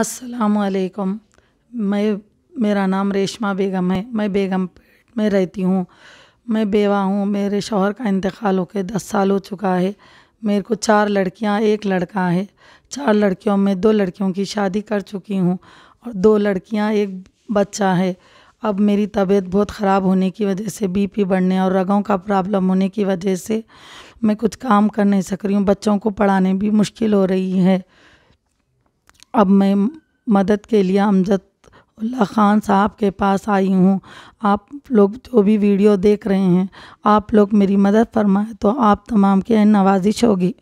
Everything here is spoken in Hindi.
असलकम मैं मेरा नाम रेशमा बेगम है मैं बेगम पेट में रहती हूँ मैं बेवा हूँ मेरे शोहर का इंतकाल होकर दस साल हो चुका है मेरे को चार लड़कियाँ एक लड़का है चार लड़कियों में दो लड़कियों की शादी कर चुकी हूँ और दो लड़कियाँ एक बच्चा है अब मेरी तबीयत बहुत ख़राब होने की वजह से बीपी बढ़ने और रगों का प्रॉब्लम होने की वजह से मैं कुछ काम कर नहीं सक रही हूँ बच्चों को पढ़ाने भी मुश्किल हो रही है अब मैं मदद के लिए अमजद ख़ान साहब के पास आई हूँ आप लोग जो भी वीडियो देख रहे हैं आप लोग मेरी मदद फरमाएं तो आप तमाम के नवाजिश होगी